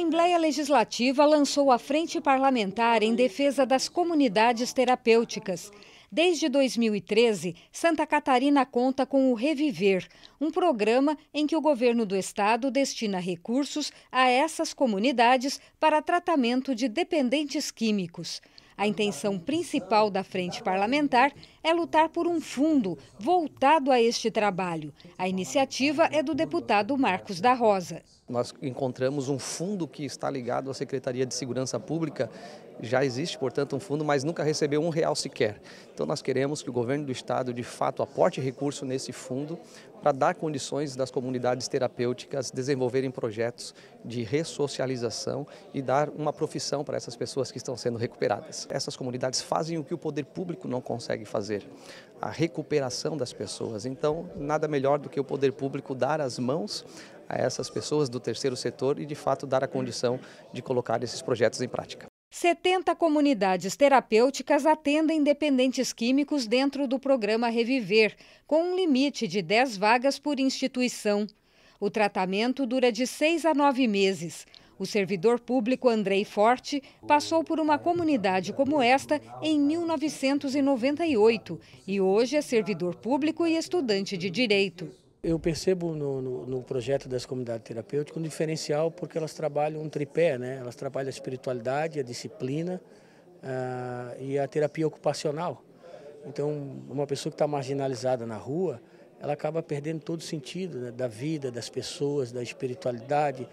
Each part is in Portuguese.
Assembleia Legislativa lançou a Frente Parlamentar em defesa das comunidades terapêuticas. Desde 2013, Santa Catarina conta com o Reviver, um programa em que o governo do estado destina recursos a essas comunidades para tratamento de dependentes químicos. A intenção principal da frente parlamentar é lutar por um fundo voltado a este trabalho. A iniciativa é do deputado Marcos da Rosa. Nós encontramos um fundo que está ligado à Secretaria de Segurança Pública. Já existe, portanto, um fundo, mas nunca recebeu um real sequer. Então, nós queremos que o governo do estado, de fato, aporte recurso nesse fundo para dar condições das comunidades terapêuticas desenvolverem projetos de ressocialização e dar uma profissão para essas pessoas que estão sendo recuperadas. Essas comunidades fazem o que o poder público não consegue fazer, a recuperação das pessoas. Então, nada melhor do que o poder público dar as mãos a essas pessoas do terceiro setor e, de fato, dar a condição de colocar esses projetos em prática. 70 comunidades terapêuticas atendem dependentes químicos dentro do programa Reviver, com um limite de 10 vagas por instituição. O tratamento dura de 6 a 9 meses. O servidor público Andrei Forte passou por uma comunidade como esta em 1998 e hoje é servidor público e estudante de direito. Eu percebo no, no, no, projeto das comunidades terapêuticas um diferencial porque elas trabalham um tripé, né? Elas trabalham a espiritualidade, a disciplina uh, e a terapia ocupacional. Então, uma pessoa que está marginalizada na rua, ela acaba perdendo todo o sentido né? da vida, das pessoas, da espiritualidade,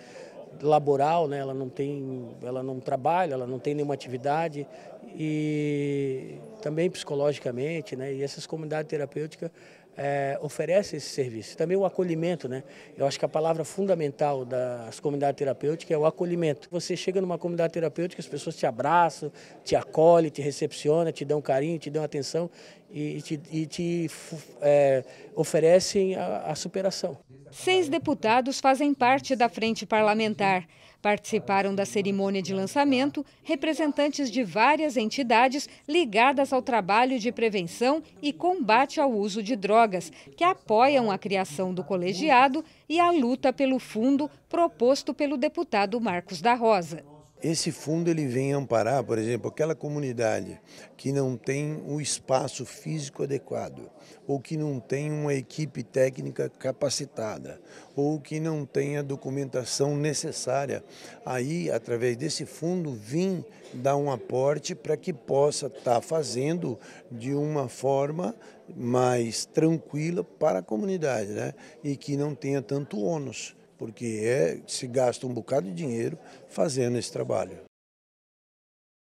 laboral, né? ela, não tem, ela não trabalha, ela não tem nenhuma atividade e também psicologicamente, né? E essas comunidades terapêuticas é, oferecem esse serviço. Também o acolhimento, né? Eu acho que a palavra fundamental das comunidades terapêuticas é o acolhimento. Você chega numa comunidade terapêutica, as pessoas te abraçam, te acolhem, te recepcionam, te dão carinho, te dão atenção e, e te, e te é, oferecem a, a superação. Seis deputados fazem parte da frente parlamentar. Participaram da cerimônia de lançamento representantes de várias entidades ligadas ao trabalho de prevenção e combate ao uso de drogas, que apoiam a criação do colegiado e a luta pelo fundo proposto pelo deputado Marcos da Rosa. Esse fundo ele vem amparar, por exemplo, aquela comunidade que não tem o espaço físico adequado, ou que não tem uma equipe técnica capacitada, ou que não tem a documentação necessária. Aí, através desse fundo, vim dar um aporte para que possa estar tá fazendo de uma forma mais tranquila para a comunidade, né? E que não tenha tanto ônus porque é, se gasta um bocado de dinheiro fazendo esse trabalho.